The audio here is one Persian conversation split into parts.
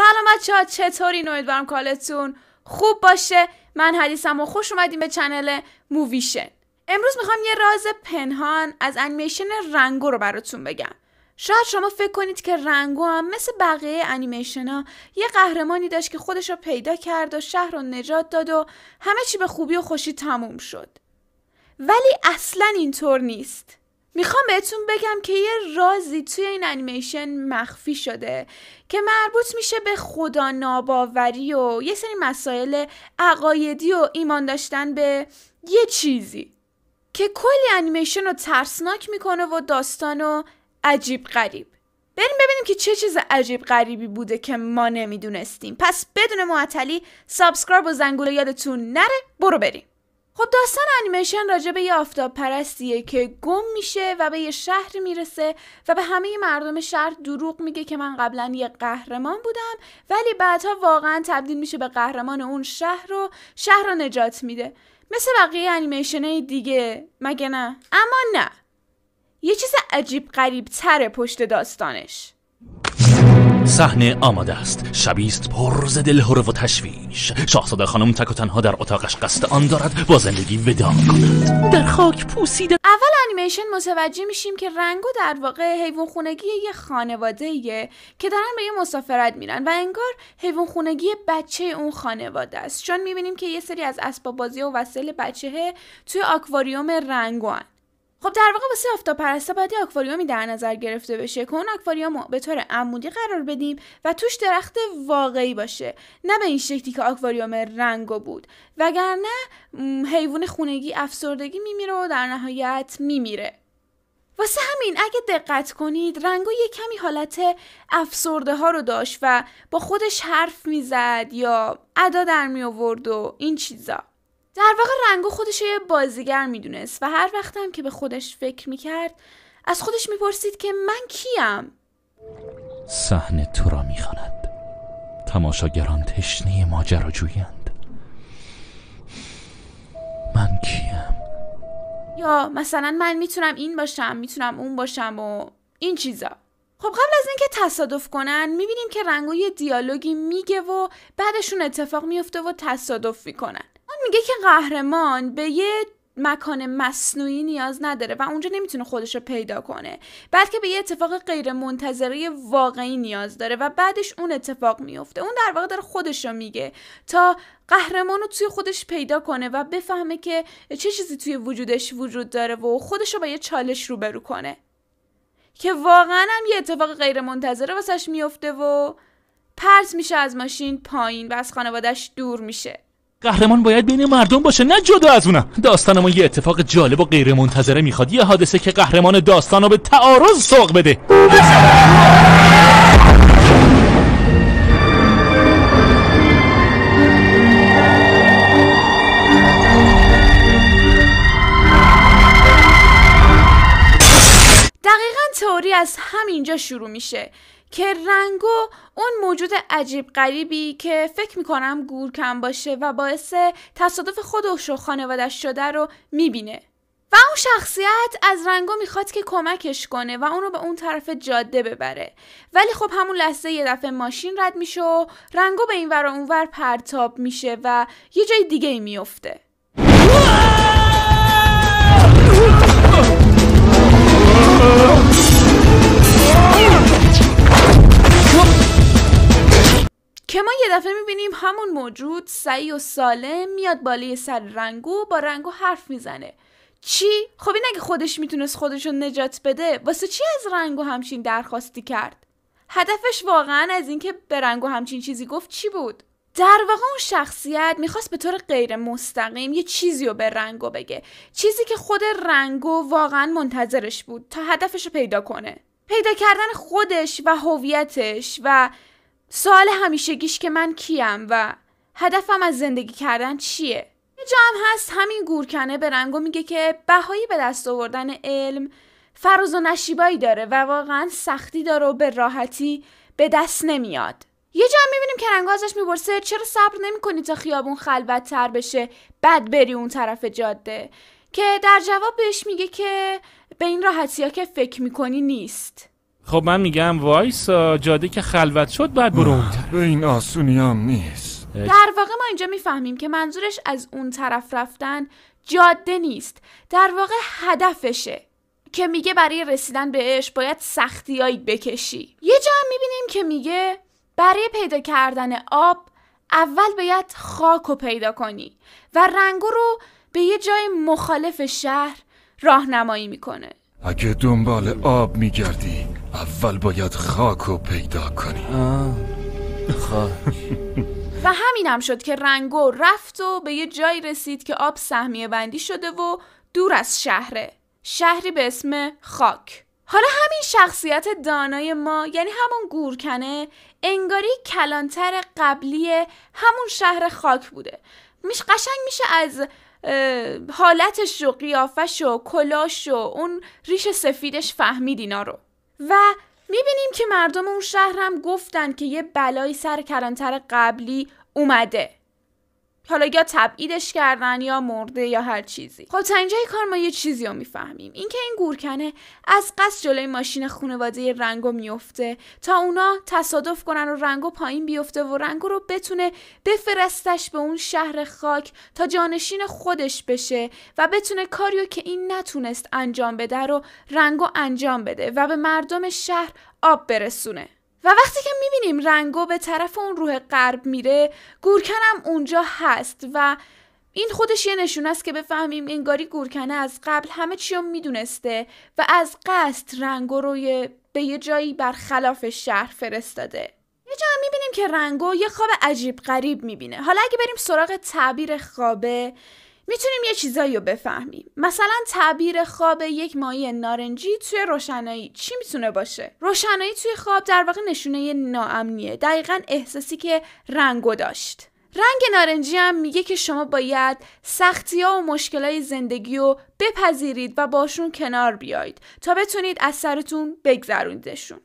سلام بچه ها چطورین امیدوارم کالتون خوب باشه من حدیثم و خوش اومدیم به چنل موویشن امروز میخوام یه راز پنهان از انیمیشن رنگو رو براتون بگم شاید شما فکر کنید که رنگو هم مثل بقیه انیمیشن ها یه قهرمانی داشت که خودش رو پیدا کرد و شهر رو نجات داد و همه چی به خوبی و خوشی تموم شد ولی اصلا اینطور نیست میخوام بهتون بگم که یه رازی توی این انیمیشن مخفی شده که مربوط میشه به خدا ناباوری و یه سری مسائل عقایدی و ایمان داشتن به یه چیزی که کلی انیمیشن رو ترسناک میکنه و داستان رو عجیب غریب بریم ببینیم که چه چیز عجیب غریبی بوده که ما نمیدونستیم پس بدون معطلی سابسکرایب و زنگوله یادتون نره برو بریم خب داستان انیمیشن راجع به یه آفتاب پرستیه که گم میشه و به یه شهر میرسه و به همه مردم شهر دروغ میگه که من قبلا یه قهرمان بودم ولی بعدها واقعا تبدیل میشه به قهرمان اون شهر رو شهر رو نجات میده مثل بقیه انیمیشن دیگه مگه نه اما نه یه چیز عجیب قریب تره پشت داستانش صحنه آماده است شبی است پر ز و تشویش شاهزاده خانم تک و تنها در اتاقش قصد آن دارد با زندگی وداع کند در خاک پوسیده اول انیمیشن متوجه میشیم که رنگو در واقع حیوان خونگی یه خانواده ایه که دارن به یه مسافرت میرن و انگار حیوان خونگی بچه اون خانواده است چون میبینیم که یه سری از اسباب بازی و وسایل بچه توی آکواریوم رنگوان خب در واقع واسه آفتاب پرستا باید آکواریومی در نظر گرفته بشه که اون آکواریوم رو به طور عمودی قرار بدیم و توش درخت واقعی باشه نه به این شکلی که آکواریوم رنگو بود وگرنه حیوان خونگی افسردگی میمیره و در نهایت میمیره واسه همین اگه دقت کنید رنگو یه کمی حالت افسرده ها رو داشت و با خودش حرف میزد یا ادا در می آورد و این چیزا در واقع رنگو خودش یه بازیگر میدونست و هر وقتم که به خودش فکر میکرد از خودش میپرسید که من کیم صحنه تو را میخواند تماشاگران تشنه جویند من کیم یا مثلا من میتونم این باشم میتونم اون باشم و این چیزا خب قبل از اینکه تصادف کنن میبینیم که رنگو یه دیالوگی میگه و بعدشون اتفاق میفته و تصادف میکنن اون میگه که قهرمان به یه مکان مصنوعی نیاز نداره و اونجا نمیتونه خودش رو پیدا کنه بلکه به یه اتفاق غیر واقعی نیاز داره و بعدش اون اتفاق میفته اون در واقع داره خودش رو میگه تا قهرمان رو توی خودش پیدا کنه و بفهمه که چه چیزی توی وجودش وجود داره و خودش رو با یه چالش روبرو کنه که واقعا هم یه اتفاق غیر منتظره واسش میفته و پرت میشه از ماشین پایین و از خانوادهش دور میشه قهرمان باید بین مردم باشه نه جدا از اونم داستان ما یه اتفاق جالب و غیر منتظره میخواد یه حادثه که قهرمان داستان رو به تعارض سوق بده دقیقا تئوری از همینجا شروع میشه که رنگو اون موجود عجیب غریبی که فکر میکنم گور باشه و باعث تصادف خودش و خانوادش شده رو میبینه و اون شخصیت از رنگو میخواد که کمکش کنه و اونو به اون طرف جاده ببره ولی خب همون لحظه یه دفعه ماشین رد میشه و رنگو به این ور و اون ور پرتاب میشه و یه جای دیگه ای میفته که ما یه دفعه میبینیم همون موجود سعی و سالم میاد بالای سر رنگو با رنگو حرف میزنه چی؟ خب این اگه خودش میتونست خودشو نجات بده واسه چی از رنگو همچین درخواستی کرد؟ هدفش واقعا از اینکه به رنگو همچین چیزی گفت چی بود؟ در واقع اون شخصیت میخواست به طور غیر مستقیم یه چیزی رو به رنگو بگه چیزی که خود رنگو واقعا منتظرش بود تا هدفش رو پیدا کنه پیدا کردن خودش و هویتش و سوال همیشگیش که من کیم و هدفم از زندگی کردن چیه یه جمع هست همین گورکنه به رنگو میگه که بهایی به دست آوردن علم فراز و نشیبایی داره و واقعا سختی داره و به راحتی به دست نمیاد یه جا میبینیم که رنگو ازش میپرسه چرا صبر نمیکنی تا خیابون تر بشه بعد بری اون طرف جاده که در جواب بهش میگه که به این راحتی ها که فکر میکنی نیست خب من میگم وایسا جاده که خلوت شد بعد برو به این آسونی هم نیست در واقع ما اینجا میفهمیم که منظورش از اون طرف رفتن جاده نیست در واقع هدفشه که میگه برای رسیدن بهش باید سختیایی بکشی یه جا هم میبینیم که میگه برای پیدا کردن آب اول باید خاک رو پیدا کنی و رنگو رو به یه جای مخالف شهر راهنمایی میکنه اگه دنبال آب میگردی اول باید خاک رو پیدا کنی آه. خاک و همینم شد که رنگو رفت و به یه جایی رسید که آب سهمیه بندی شده و دور از شهره شهری به اسم خاک حالا همین شخصیت دانای ما یعنی همون گورکنه انگاری کلانتر قبلی همون شهر خاک بوده میش قشنگ میشه از حالتش و قیافش و کلاش و اون ریش سفیدش فهمید اینا رو و میبینیم که مردم اون شهر هم گفتن که یه بلایی سر کلانتر قبلی اومده حالا یا تبعیدش کردن یا مرده یا هر چیزی خب تا اینجای کار ما یه چیزی رو میفهمیم اینکه این گورکنه از قصد جلوی ماشین خونواده رنگو میفته تا اونا تصادف کنن و رنگو پایین بیفته و رنگو رو بتونه بفرستش به اون شهر خاک تا جانشین خودش بشه و بتونه کاریو که این نتونست انجام بده رو رنگو انجام بده و به مردم شهر آب برسونه و وقتی که میبینیم رنگو به طرف اون روح غرب میره گورکنم اونجا هست و این خودش یه نشون است که بفهمیم انگاری گورکنه از قبل همه چی رو میدونسته و از قصد رنگو رو به یه جایی بر خلاف شهر فرستاده یه جا میبینیم که رنگو یه خواب عجیب غریب میبینه حالا اگه بریم سراغ تعبیر خوابه میتونیم یه چیزایی رو بفهمیم مثلا تعبیر خواب یک ماهی نارنجی توی روشنایی چی میتونه باشه روشنایی توی خواب در واقع نشونه ناامنیه دقیقا احساسی که رنگو داشت رنگ نارنجی هم میگه که شما باید سختی ها و مشکل های زندگی رو بپذیرید و باشون کنار بیایید تا بتونید از سرتون بگذروندشون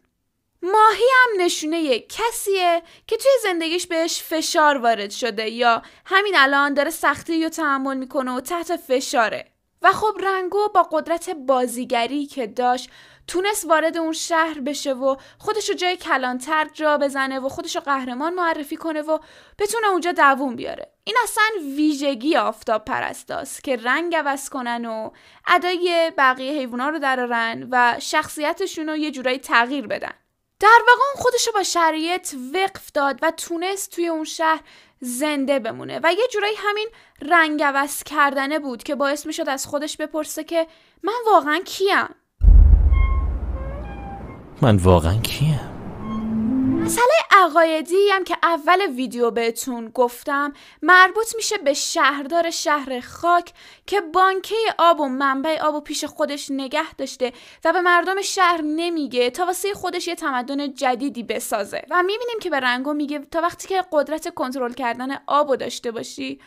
ماهی هم نشونه کسیه که توی زندگیش بهش فشار وارد شده یا همین الان داره سختی رو تحمل میکنه و تحت فشاره و خب رنگو با قدرت بازیگری که داشت تونست وارد اون شهر بشه و خودشو جای کلانتر جا بزنه و خودشو قهرمان معرفی کنه و بتونه اونجا دووم بیاره این اصلا ویژگی آفتاب پرستاست که رنگ عوض کنن و ادای بقیه حیوانا رو درارن و شخصیتشون رو یه جورایی تغییر بدن در واقع اون خودشو با شرایط وقف داد و تونست توی اون شهر زنده بمونه و یه جورایی همین رنگ عوض کردنه بود که باعث میشد از خودش بپرسه که من واقعا کیم من واقعا کیم عقایدی هم که اول ویدیو بهتون گفتم مربوط میشه به شهردار شهر خاک که بانکه آب و منبع آب و پیش خودش نگه داشته و به مردم شهر نمیگه تا واسه خودش یه تمدن جدیدی بسازه و میبینیم که به رنگو میگه تا وقتی که قدرت کنترل کردن آب داشته باشی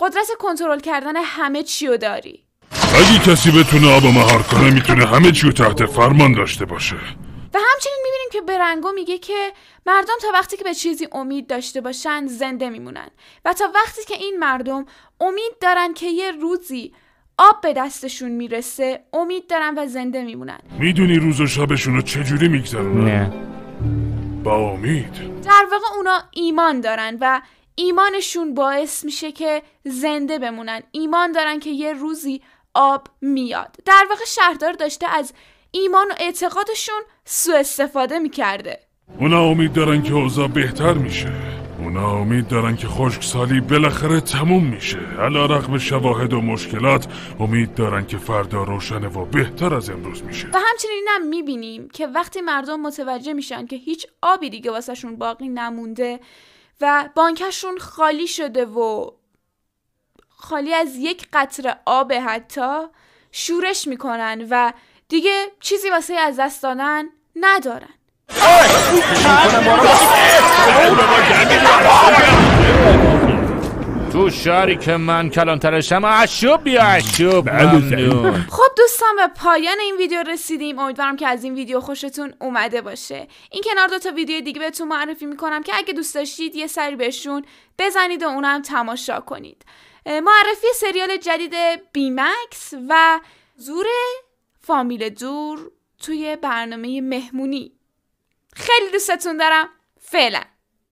قدرت کنترل کردن همه چی داری اگه کسی بتونه آب مهار کنه میتونه همه چی تحت فرمان داشته باشه و همچنین میبینیم که برنگو میگه که مردم تا وقتی که به چیزی امید داشته باشن زنده میمونن و تا وقتی که این مردم امید دارن که یه روزی آب به دستشون میرسه امید دارن و زنده میمونن میدونی روز و شبشون رو چجوری نه با امید در واقع اونا ایمان دارن و ایمانشون باعث میشه که زنده بمونن ایمان دارن که یه روزی آب میاد در واقع شهردار داشته از ایمان و اعتقادشون سو استفاده میکرده اونا امید دارن که اوضاع بهتر میشه اونا امید دارن که خشکسالی بالاخره تموم میشه علا رقم شواهد و مشکلات امید دارن که فردا روشنه و بهتر از امروز میشه و همچنین هم میبینیم که وقتی مردم متوجه میشن که هیچ آبی دیگه واسهشون باقی نمونده و بانکشون خالی شده و خالی از یک قطره آب حتی شورش میکنن و دیگه چیزی واسه از دست دادن ندارن تو شاری که من کلانترشم عشوب بیا عشوب بله، خب دوستان به پایان این ویدیو رسیدیم امیدوارم که از این ویدیو خوشتون اومده باشه این کنار دو تا ویدیو دیگه بهتون معرفی میکنم که اگه دوست داشتید یه سری بهشون بزنید و اونم تماشا کنید معرفی سریال جدید بیمکس و زوره فامیل دور توی برنامه مهمونی خیلی دوستتون دارم فعلا